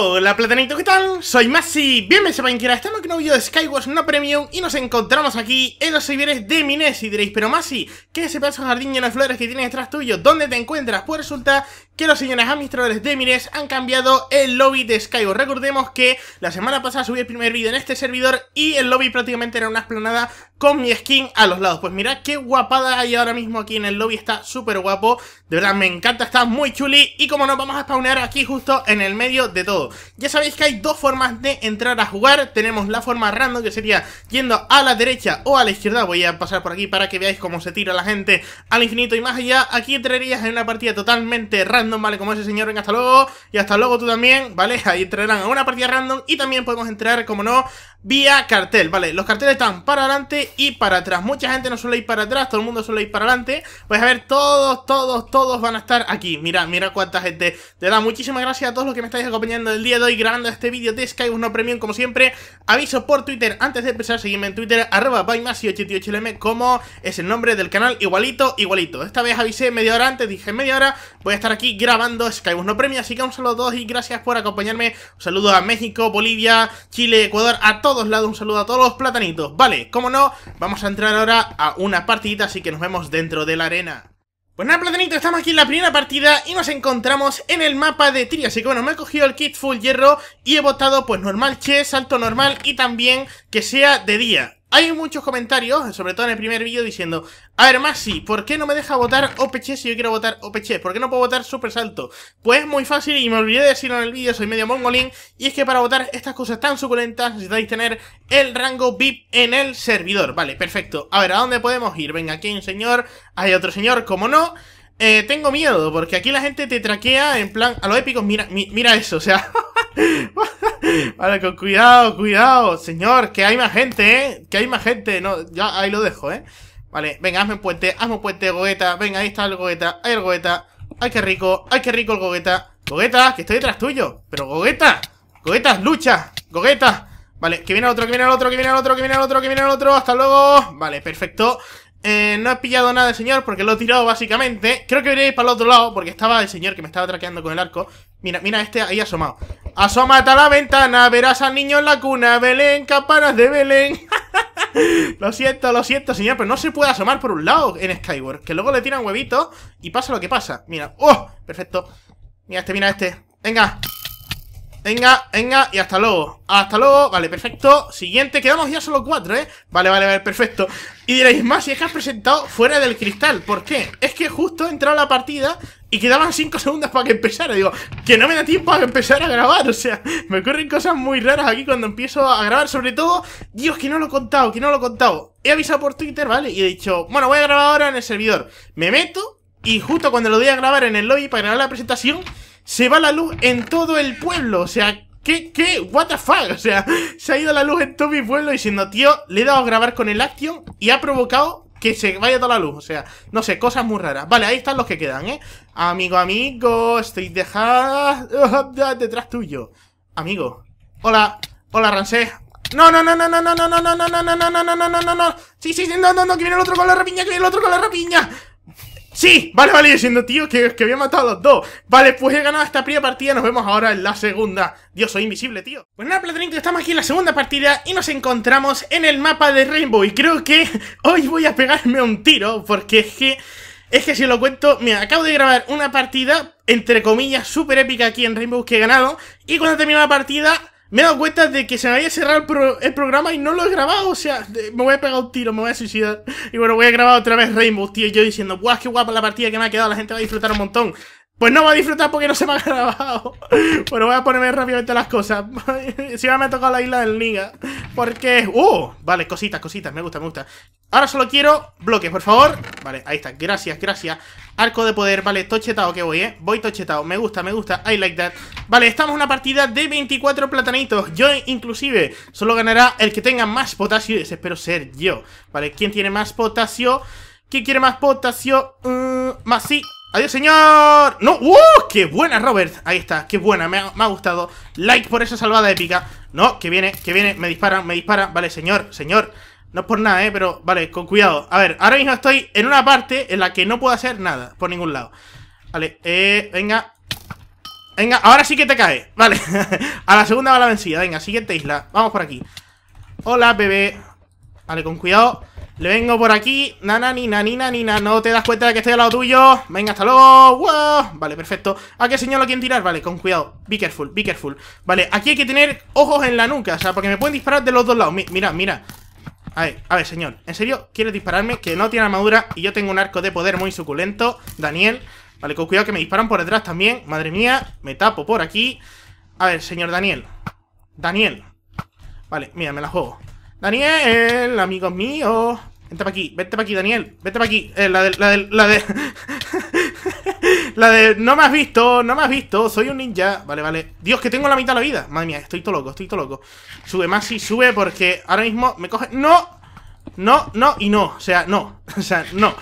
Hola platanito, ¿qué tal? Soy Masi, Bienvenido a Minecraft, estamos en un vídeo de Skywars no premium y nos encontramos aquí en los servidores de Mines y diréis, pero Masi, ¿qué es ese pedazo de jardín lleno de flores que tienes detrás tuyo? ¿Dónde te encuentras? Pues resulta que los señores administradores de Mines han cambiado el lobby de Skywars. Recordemos que la semana pasada subí el primer vídeo en este servidor y el lobby prácticamente era una esplanada con mi skin a los lados. Pues mirad qué guapada hay ahora mismo aquí en el lobby, está súper guapo, de verdad me encanta, está muy chuli y como no, vamos a spawnear aquí justo en el medio de todo. Ya sabéis que hay dos formas de entrar a jugar. Tenemos la forma random, que sería yendo a la derecha o a la izquierda. Voy a pasar por aquí para que veáis cómo se tira la gente al infinito y más allá. Aquí entrarías en una partida totalmente random, ¿vale? Como ese señor, venga, hasta luego. Y hasta luego tú también, ¿vale? Ahí entrarán a una partida random y también podemos entrar, como no, vía cartel, ¿vale? Los carteles están para adelante y para atrás. Mucha gente no suele ir para atrás, todo el mundo suele ir para adelante. Pues a ver, todos, todos, todos van a estar aquí. Mira, mira cuánta gente. te da muchísimas gracias a todos los que me estáis acompañando el día de hoy grabando este vídeo de Skybus No Premium, como siempre. Aviso por Twitter, antes de empezar, seguirme en Twitter, arroba y 88 lm como es el nombre del canal, igualito, igualito. Esta vez avisé media hora antes, dije media hora, voy a estar aquí grabando Skybus No Premium, así que un saludo a todos y gracias por acompañarme. Un saludo a México, Bolivia, Chile, Ecuador, a todos todos lados, un saludo a todos los platanitos. Vale, como no, vamos a entrar ahora a una partidita, así que nos vemos dentro de la arena. Pues nada, platanito, estamos aquí en la primera partida y nos encontramos en el mapa de trias así que bueno, me he cogido el kit full hierro y he votado pues normal che, salto normal y también que sea de día. Hay muchos comentarios, sobre todo en el primer vídeo, diciendo A ver, Masi, ¿por qué no me deja votar OPC si yo quiero votar OPC? ¿Por qué no puedo votar Super Salto? Pues muy fácil, y me olvidé de decirlo en el vídeo, soy medio mongolín Y es que para votar estas cosas tan suculentas necesitáis tener el rango VIP en el servidor Vale, perfecto A ver, ¿a dónde podemos ir? Venga, aquí hay un señor, hay otro señor, como no eh, tengo miedo, porque aquí la gente te traquea en plan... A lo épico, mira, mira eso, o sea... vale, con cuidado, cuidado, señor, que hay más gente, ¿eh? Que hay más gente, no, ya ahí lo dejo, ¿eh? Vale, venga, hazme un puente, hazme puente, gogueta, venga, ahí está el gogueta, ahí el gogueta, ay, qué rico, ay, qué rico el gogueta, gogueta, que estoy detrás tuyo, pero gogueta, gogueta, lucha, gogueta, vale, que viene el otro, que viene el otro, que viene el otro, que viene el otro, que viene el otro, hasta luego, vale, perfecto, eh, no he pillado nada señor porque lo he tirado básicamente. Creo que iréis para el otro lado porque estaba el señor que me estaba traqueando con el arco. Mira, mira este ahí asomado. Asómate a la ventana, verás al niño en la cuna, Belén, campanas de Belén. lo siento, lo siento, señor, pero no se puede asomar por un lado en Skyward. Que luego le tiran huevitos y pasa lo que pasa. Mira, ¡oh! Perfecto. Mira este, mira este. Venga, Venga, venga, y hasta luego. Hasta luego, vale, perfecto. Siguiente, quedamos ya solo cuatro, ¿eh? Vale, vale, vale, perfecto. Y diréis más, si es que has presentado fuera del cristal. ¿Por qué? Es que justo he entrado a la partida y quedaban cinco segundos para que empezara. Digo, que no me da tiempo a empezar a grabar. O sea, me ocurren cosas muy raras aquí cuando empiezo a grabar. Sobre todo, Dios, que no lo he contado, que no lo he contado. He avisado por Twitter, ¿vale? Y he dicho, bueno, voy a grabar ahora en el servidor. Me meto y justo cuando lo voy a grabar en el lobby para grabar la presentación se va la luz en todo el pueblo. O sea, ¿qué? ¿Qué? ¿What the fuck? O sea, se ha ido la luz en todo mi pueblo y diciendo, tío, le he dado a grabar con el Action y ha provocado que se vaya toda la luz. O sea, no sé, cosas muy raras. Vale, ahí están los que quedan, ¿eh? Amigo, amigo, estoy dejado detrás tuyo. Amigo. Hola, hola, Rancé. No, no, no, no, no, no, no, no, no, no, no, no, no, no, no, no, no, no. Sí, sí, sí, no, no, no, que viene el otro con la rapiña, que viene el otro con la rapiña. Sí, vale, vale, yo tío que, que había matado a los dos. Vale, pues he ganado esta primera partida, nos vemos ahora en la segunda. Dios, soy invisible, tío. Bueno, pues nada, Platonito, estamos aquí en la segunda partida y nos encontramos en el mapa de Rainbow. Y creo que hoy voy a pegarme un tiro, porque es que... Es que si os lo cuento, me acabo de grabar una partida, entre comillas, súper épica aquí en Rainbow que he ganado. Y cuando termino la partida me he dado cuenta de que se me había cerrado el, programa y no lo he grabado. O sea, me voy a pegar un tiro, me voy a suicidar. Y bueno, voy a grabar otra vez Rainbow, tío. Yo diciendo, guau, qué guapa la partida que me ha quedado. La gente va a disfrutar un montón. Pues no va a disfrutar porque no se me ha grabado. Bueno, voy a ponerme rápidamente las cosas. Si me ha tocado la isla del Niga. Porque... ¡Uh! Vale, cositas, cositas. Me gusta, me gusta. Ahora solo quiero bloques, por favor. Vale, ahí está. Gracias, gracias. Arco de poder. Vale, tochetado que voy, ¿eh? Voy tochetado. Me gusta, me gusta. I like that. Vale, estamos en una partida de 24 platanitos. Yo, inclusive, solo ganará el que tenga más potasio. Y espero ser yo. Vale, ¿quién tiene más potasio? ¿Quién quiere más potasio? Mmm... más sí. ¡Adiós, señor! ¡No! ¡Uh! ¡Qué buena, Robert! Ahí está, qué buena, me ha, gustado Like por esa salvada épica No, que viene, que viene, me dispara, me dispara Vale, señor, señor No es por nada, ¿eh? Pero, vale, con cuidado A ver, ahora mismo estoy en una parte en la que no puedo hacer nada Por ningún lado Vale, eh, venga Venga, ahora sí que te cae Vale, a la segunda va la vencida Venga, siguiente isla, vamos por aquí Hola, bebé Vale, con cuidado le vengo por aquí. Nana, ni No te das cuenta de que estoy al lado tuyo. Venga, hasta luego. Vale, perfecto. ¿A qué señor lo quieren tirar? Vale, con cuidado. Be careful, be careful. Vale, aquí hay que tener ojos en la nuca. O sea, porque me pueden disparar de los dos lados. mira, mira. A ver, a ver, señor. ¿En serio quieres dispararme? Que no tiene armadura y yo tengo un arco de poder muy suculento. Daniel. Vale, con cuidado que me disparan por detrás también. Madre mía, me tapo por aquí. A ver, señor Daniel. Daniel. Vale, mira, me la juego. Daniel, amigo mío Vente para aquí, vente para aquí, Daniel. Vente para aquí. Eh, la de. La de. La de. la de. No me has visto, no me has visto. Soy un ninja. Vale, vale. Dios, que tengo la mitad de la vida. Madre mía, estoy todo loco, estoy todo loco. Sube, más si sube porque ahora mismo me coge. ¡No! No, no y no. O sea, no. O sea, no.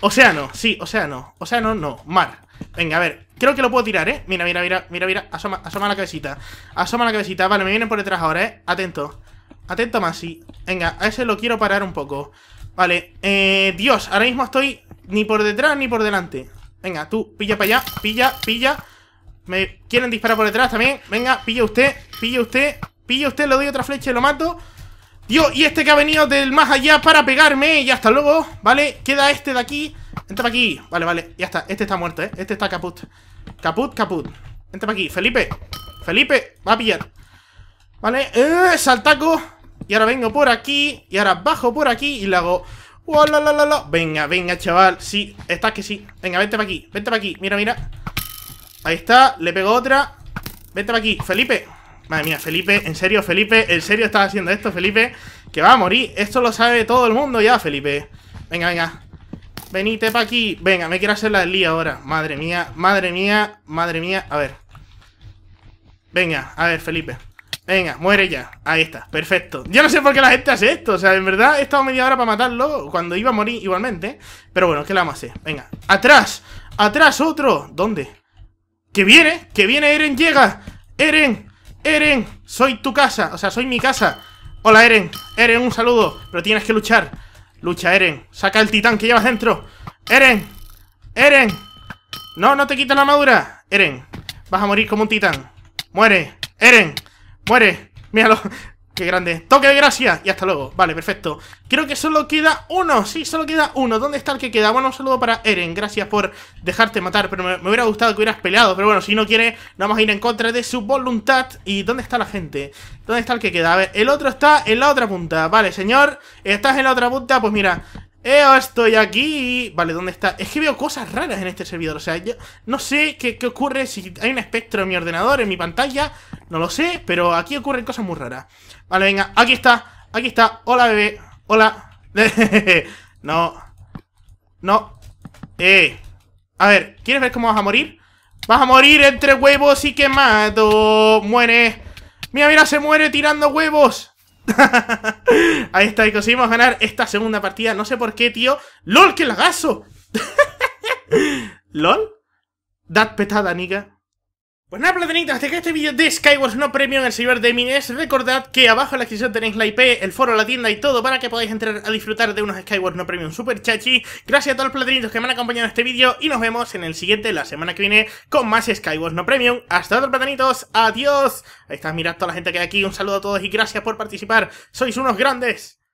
O sea, no. Sí, o sea, no. O sea, no, no. Mar. Venga, a ver. Creo que lo puedo tirar, ¿eh? Mira, mira, mira, mira, mira. Asoma, asoma la cabecita. Asoma la cabecita. Vale, me vienen por detrás ahora, ¿eh? Atento. Atento, Masi. Venga, a ese lo quiero parar un poco. Vale, eh, Dios, ahora mismo estoy ni por detrás ni por delante. Venga, tú, pilla para allá, pilla, pilla. Me quieren disparar por detrás también. Venga, pilla usted, pilla usted, pilla usted, le doy otra flecha y lo mato. Dios, y este que ha venido del más allá para pegarme. Y hasta luego, ¿vale? Queda este de aquí. Entra para aquí. Vale, vale, ya está. Este está muerto, ¿eh? Este está caput. Caput, caput. Entra para aquí. Felipe, Felipe, va a pillar. Vale, eh, saltaco. Y ahora vengo por aquí. Y ahora bajo por aquí y le hago... venga, venga, chaval. Sí, estás que sí. Venga, vente para aquí. Vente para aquí. Mira, mira. Ahí está. Le pego otra. Vente para aquí. Felipe. Madre mía, Felipe. En serio, Felipe. En serio estás haciendo esto, Felipe. Que va a morir. Esto lo sabe todo el mundo ya, Felipe. Venga, venga. Venite para aquí. Venga, me quiero hacer la del ahora. Madre mía, madre mía, madre mía. A ver. Venga, a ver, Felipe. Venga, muere ya. Ahí está, perfecto. Yo no sé por qué la gente hace esto. O sea, en verdad he estado media hora para matarlo cuando iba a morir igualmente. Pero bueno, ¿qué la vamos a Venga, atrás, atrás otro. ¿Dónde? ¡Que viene! ¡Que viene Eren! ¡Llega! ¡Eren! ¡Eren! Soy tu casa, o sea, soy mi casa. Hola Eren, Eren, un saludo. Pero tienes que luchar. Lucha, Eren. Saca el titán que llevas dentro. Eren, Eren. No, no te quitan la armadura. Eren, vas a morir como un titán. Muere, Eren. ¡Muere! ¡Míralo! ¡Qué grande! ¡Toque de gracia! Y hasta luego. Vale, perfecto. Creo que solo queda uno. Sí, solo queda uno. ¿Dónde está el que queda? Bueno, un saludo para Eren. Gracias por dejarte matar. Pero me, hubiera gustado que hubieras peleado. Pero bueno, si no quiere, vamos a ir en contra de su voluntad. ¿Y dónde está la gente? ¿Dónde está el que queda? A ver, el otro está en la otra punta. Vale, señor. ¿Estás en la otra punta? Pues mira, yo estoy aquí. Vale, ¿dónde está? Es que veo cosas raras en este servidor. O sea, yo no sé qué, qué ocurre si hay un espectro en mi ordenador, en mi pantalla. No lo sé, pero aquí ocurren cosas muy raras. Vale, venga, aquí está, aquí está. Hola, bebé. Hola. no. No. Eh. A ver, ¿quieres ver cómo vas a morir? Vas a morir entre huevos y quemado. Muere. Mira, mira, se muere tirando huevos. Ahí está, y conseguimos ganar esta segunda partida. No sé por qué, tío. ¡LOL, qué lagazo! ¿LOL? Dad petada, niga. Pues nada, platanitos, hasta que este vídeo de Skywars no premium el servidor de Mines. Recordad que abajo en la descripción tenéis la IP, el foro, la tienda y todo para que podáis entrar a disfrutar de unos Skywars no premium super chachi. Gracias a todos los platanitos que me han acompañado en este vídeo y nos vemos en el siguiente, la semana que viene, con más Skywars no premium. Hasta otro platanitos, adiós. Ahí está, mirad toda la gente que hay aquí, un saludo a todos y gracias por participar. Sois unos grandes.